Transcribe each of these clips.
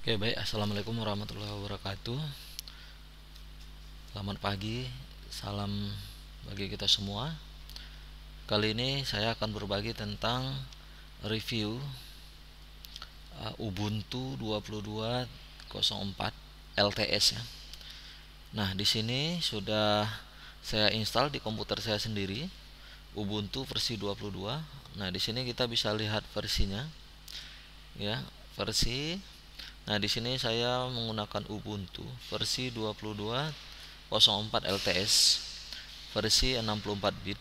Oke baik, assalamualaikum warahmatullahi wabarakatuh. Selamat pagi, salam bagi kita semua. Kali ini saya akan berbagi tentang review uh, Ubuntu 22.04 LTS ya. Nah di sini sudah saya install di komputer saya sendiri Ubuntu versi 22. Nah di sini kita bisa lihat versinya, ya versi Nah, di sini saya menggunakan Ubuntu versi 22.04 LTS versi 64 bit.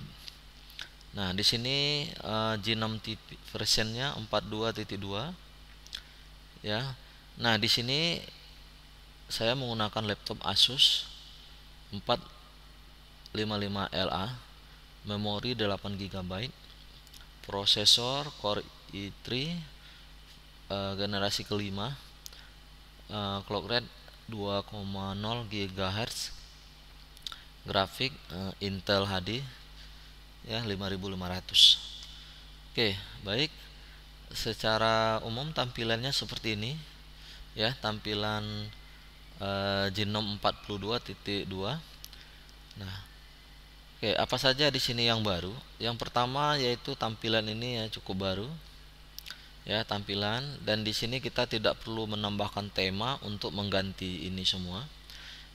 Nah, di sini uh, eh, G6 versionnya 42.2 ya. Nah, di sini saya menggunakan laptop Asus 455LA memori 8 GB prosesor Core i3 uh, eh, generasi kelima uh, clock rate 2,0 GHz grafik uh, Intel HD ya 5500 Oke baik secara umum tampilannya seperti ini ya tampilan uh, genom 42.2 nah Oke, apa saja di sini yang baru? Yang pertama yaitu tampilan ini ya cukup baru ya tampilan dan di sini kita tidak perlu menambahkan tema untuk mengganti ini semua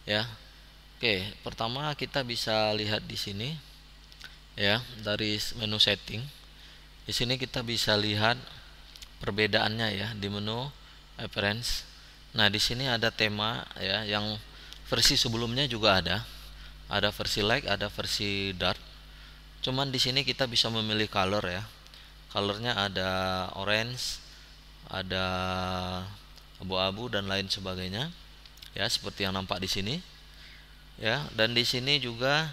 ya Oke pertama kita bisa lihat di sini ya dari menu setting di sini kita bisa lihat perbedaannya ya di menu appearance nah di sini ada tema ya yang versi sebelumnya juga ada ada versi light ada versi dark cuman di sini kita bisa memilih color ya colornya ada orange ada abu-abu dan lain sebagainya ya seperti yang nampak di sini ya dan di sini juga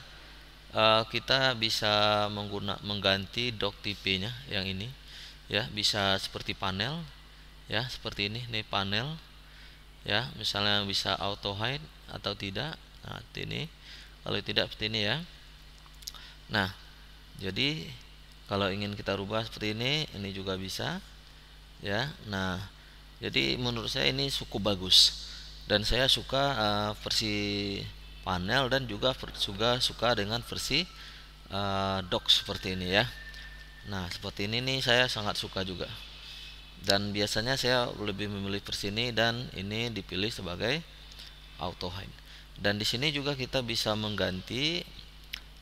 uh, kita bisa mengguna mengganti dock tipe nya yang ini ya bisa seperti panel ya seperti ini nih panel ya misalnya bisa auto hide atau tidak nah ini kalau tidak seperti ini ya nah jadi kalau ingin kita rubah seperti ini ini juga bisa ya nah jadi menurut saya ini cukup bagus dan saya suka uh, versi panel dan juga juga suka dengan versi uh, dock seperti ini ya nah seperti ini nih saya sangat suka juga dan biasanya saya lebih memilih versi ini dan ini dipilih sebagai auto hide dan di sini juga kita bisa mengganti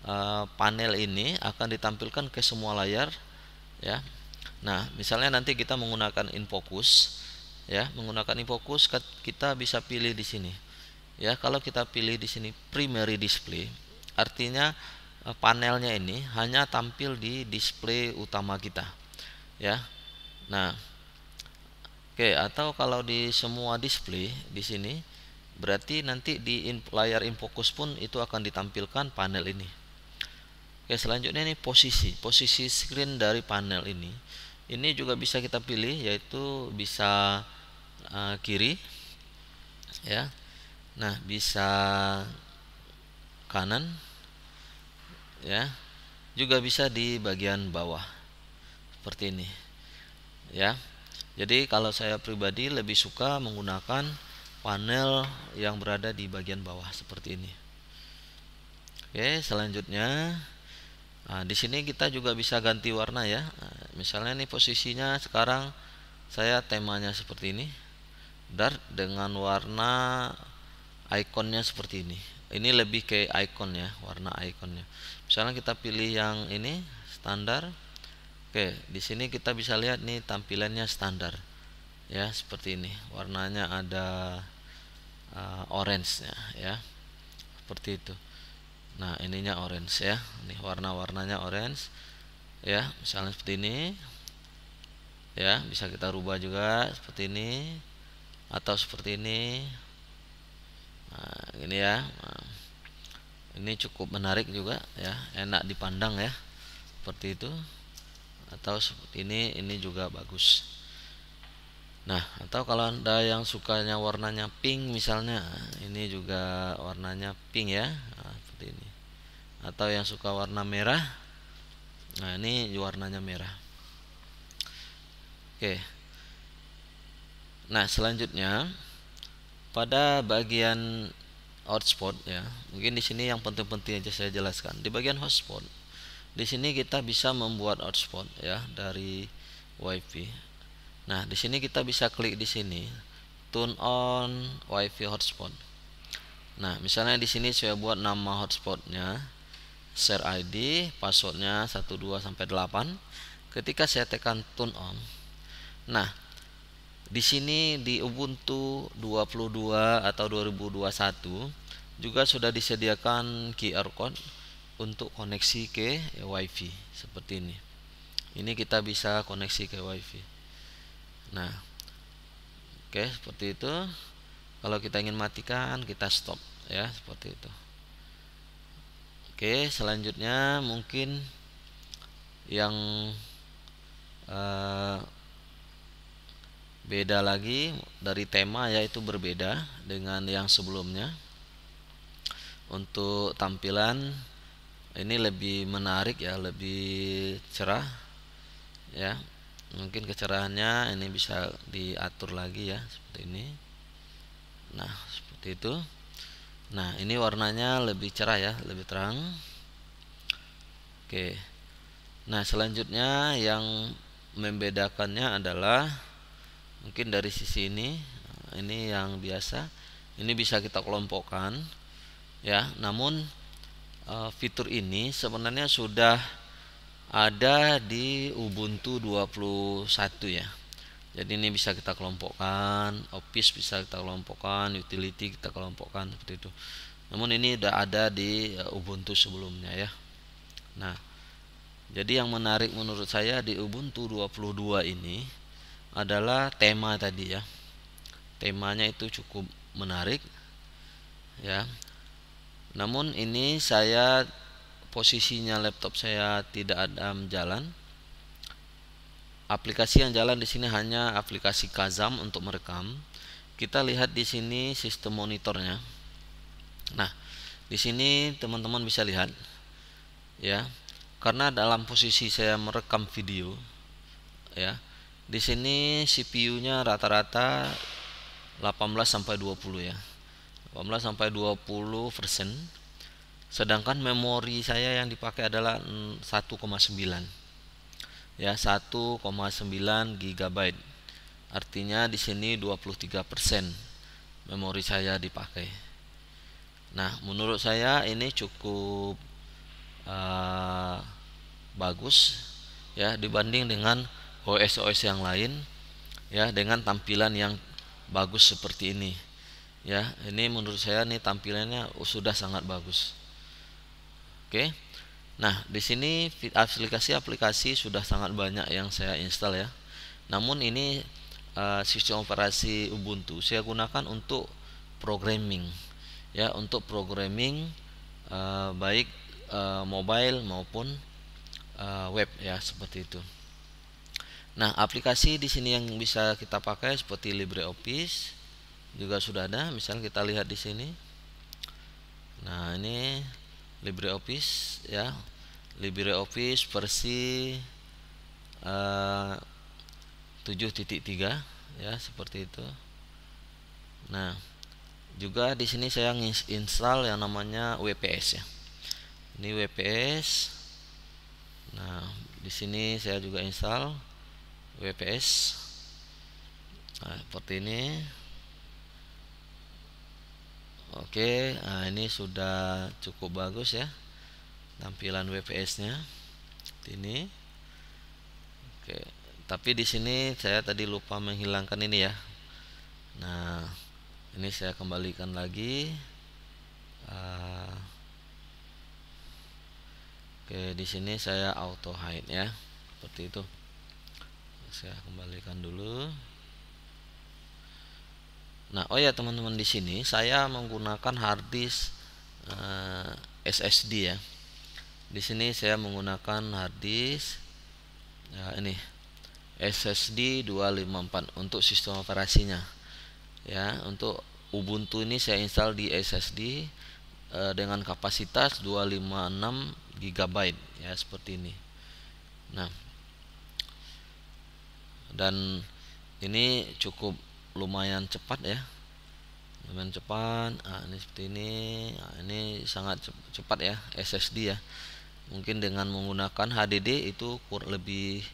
Eh, panel ini akan ditampilkan ke semua layar ya nah misalnya nanti kita menggunakan infocus ya menggunakan infocus kita bisa pilih di sini ya kalau kita pilih di sini primary display artinya eh, panelnya ini hanya tampil di display utama kita ya nah oke okay, atau kalau di semua display di sini berarti nanti di in, layar infocus pun itu akan ditampilkan panel ini Oke, ya, selanjutnya ini posisi. Posisi screen dari panel ini. Ini juga bisa kita pilih yaitu bisa uh, kiri ya. Nah, bisa kanan ya. Juga bisa di bagian bawah. Seperti ini. Ya. Jadi kalau saya pribadi lebih suka menggunakan panel yang berada di bagian bawah seperti ini. Oke, selanjutnya Nah, di sini kita juga bisa ganti warna ya. Nah, misalnya ini posisinya sekarang saya temanya seperti ini. Dart dengan warna ikonnya seperti ini. Ini lebih ke icon ya, warna ikonnya. Misalnya kita pilih yang ini standar. Oke, di sini kita bisa lihat nih tampilannya standar. Ya, seperti ini. Warnanya ada uh, orange-nya ya. Seperti itu nah ininya orange ya ini warna-warnanya orange ya misalnya seperti ini ya bisa kita rubah juga seperti ini atau seperti ini nah, ini ya nah, ini cukup menarik juga ya enak dipandang ya seperti itu atau seperti ini ini juga bagus nah atau kalau anda yang sukanya warnanya pink misalnya ini juga warnanya pink ya nah, seperti ini atau yang suka warna merah nah ini warnanya merah oke nah selanjutnya pada bagian hotspot ya mungkin di sini yang penting-penting aja saya jelaskan di bagian hotspot di sini kita bisa membuat hotspot ya dari wifi nah di sini kita bisa klik di sini turn on wifi hotspot nah misalnya di sini saya buat nama hotspotnya share ID passwordnya 12 sampai 8 ketika saya tekan turn on nah di sini di Ubuntu 22 atau 2021 juga sudah disediakan QR code untuk koneksi ke WiFi seperti ini ini kita bisa koneksi ke WiFi nah oke okay, seperti itu kalau kita ingin matikan kita stop ya seperti itu Oke, selanjutnya mungkin yang uh, beda lagi dari tema yaitu berbeda dengan yang sebelumnya. Untuk tampilan ini lebih menarik ya, lebih cerah ya. Mungkin kecerahannya ini bisa diatur lagi ya seperti ini. Nah, seperti itu. Nah, ini warnanya lebih cerah ya, lebih terang. Oke. Nah, selanjutnya yang membedakannya adalah mungkin dari sisi ini, ini yang biasa. Ini bisa kita kelompokkan ya. Namun eh, fitur ini sebenarnya sudah ada di Ubuntu 21 ya jadi ini bisa kita kelompokkan office bisa kita kelompokkan utility kita kelompokkan seperti itu namun ini udah ada di eh, Ubuntu sebelumnya ya nah jadi yang menarik menurut saya di Ubuntu 22 ini adalah tema tadi ya temanya itu cukup menarik ya namun ini saya posisinya laptop saya tidak ada jalan aplikasi yang jalan di sini hanya aplikasi Kazam untuk merekam. Kita lihat di sini sistem monitornya. Nah, di sini teman-teman bisa lihat ya. Karena dalam posisi saya merekam video ya. Di sini CPU-nya rata-rata 18 sampai 20 ya. 18 sampai 20 persen. Sedangkan memori saya yang dipakai adalah 1,9 ya 1,9 GB. Artinya di sini 23% persen memori saya dipakai. Nah, menurut saya ini cukup uh, bagus ya dibanding dengan OS-OS yang lain ya dengan tampilan yang bagus seperti ini. Ya, ini menurut saya nih tampilannya sudah sangat bagus. Oke. Okay. Nah, di sini aplikasi-aplikasi sudah sangat banyak yang saya install ya. Namun ini uh, sistem operasi Ubuntu saya gunakan untuk programming ya, untuk programming uh, baik uh, mobile maupun uh, web ya seperti itu. Nah, aplikasi di sini yang bisa kita pakai seperti LibreOffice juga sudah ada. Misalnya kita lihat di sini. Nah, ini LibreOffice ya LibreOffice versi uh, 7.3 ya seperti itu nah juga di sini saya install yang namanya WPS ya ini WPS nah di sini saya juga install WPS nah, seperti ini Oke, nah ini sudah cukup bagus ya tampilan WPS-nya. Ini. Oke, tapi di sini saya tadi lupa menghilangkan ini ya. Nah, ini saya kembalikan lagi. Eh, oke, di sini saya auto hide ya, seperti itu. Saya kembalikan dulu. Nah, oh ya teman-teman di sini saya menggunakan hard disk eh, SSD ya. Di sini saya menggunakan hard ya ini SSD 254 untuk sistem operasinya. Ya, untuk Ubuntu ini saya install di SSD uh, eh, dengan kapasitas 256 GB ya seperti ini. Nah, dan ini cukup lumayan cepat ya lumayan cepat nah, ini seperti ini nah, ini sangat cepat ya SSD ya mungkin dengan menggunakan HDD itu kur lebih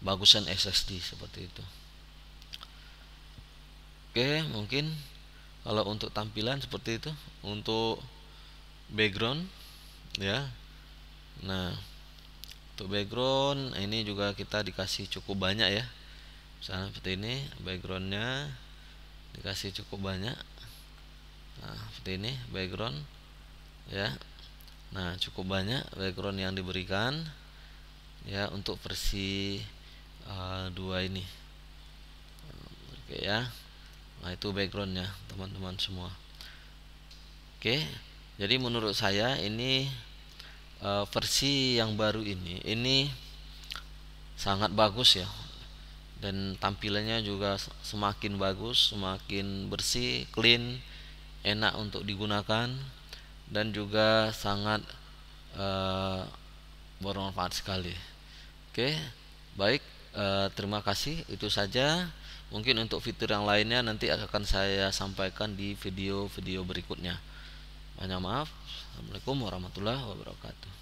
bagusan SSD seperti itu oke mungkin kalau untuk tampilan seperti itu untuk background ya nah untuk background ini juga kita dikasih cukup banyak ya misalnya seperti ini backgroundnya dikasih cukup banyak nah seperti ini background ya nah cukup banyak background yang diberikan ya untuk versi uh, ini oke ya nah itu backgroundnya teman-teman semua oke jadi menurut saya ini uh, versi yang baru ini ini sangat bagus ya dan tampilannya juga semakin bagus, semakin bersih, clean, enak untuk digunakan dan juga sangat uh, bermanfaat sekali. Oke, baik, uh, terima kasih. Itu saja. Mungkin untuk fitur yang lainnya nanti akan saya sampaikan di video-video berikutnya. Banyak maaf. Assalamualaikum warahmatullahi wabarakatuh.